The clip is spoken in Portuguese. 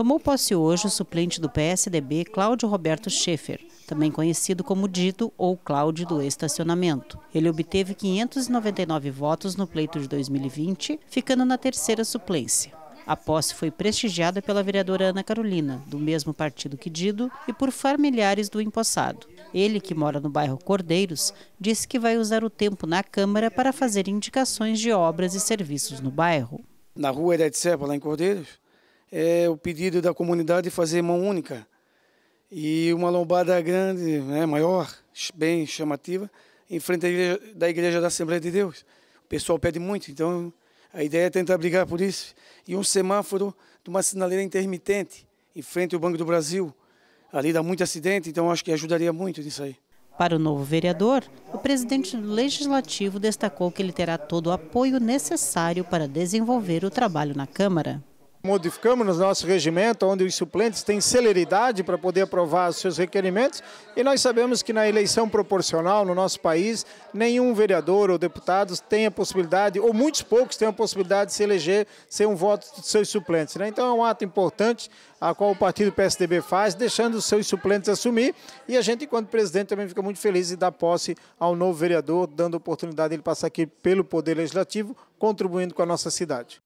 Tomou posse hoje o suplente do PSDB, Cláudio Roberto Schaefer, também conhecido como Dito ou Cláudio do Estacionamento. Ele obteve 599 votos no pleito de 2020, ficando na terceira suplência. A posse foi prestigiada pela vereadora Ana Carolina, do mesmo partido que Dido, e por familiares do empossado. Ele, que mora no bairro Cordeiros, disse que vai usar o tempo na Câmara para fazer indicações de obras e serviços no bairro. Na rua Herédia de lá em Cordeiros, é o pedido da comunidade de fazer mão única e uma lombada grande, né, maior, bem chamativa, em frente à igreja, da igreja da Assembleia de Deus. O pessoal pede muito, então a ideia é tentar brigar por isso. E um semáforo de uma sinaleira intermitente em frente ao Banco do Brasil. Ali dá muito acidente, então acho que ajudaria muito nisso aí. Para o novo vereador, o presidente Legislativo destacou que ele terá todo o apoio necessário para desenvolver o trabalho na Câmara. Modificamos nosso regimento, onde os suplentes têm celeridade para poder aprovar os seus requerimentos, e nós sabemos que na eleição proporcional no nosso país, nenhum vereador ou deputado tem a possibilidade, ou muitos poucos têm a possibilidade de se eleger sem um voto dos seus suplentes. Né? Então é um ato importante a qual o partido PSDB faz, deixando os seus suplentes assumir, e a gente, enquanto presidente, também fica muito feliz em dar posse ao novo vereador, dando oportunidade de ele passar aqui pelo Poder Legislativo, contribuindo com a nossa cidade.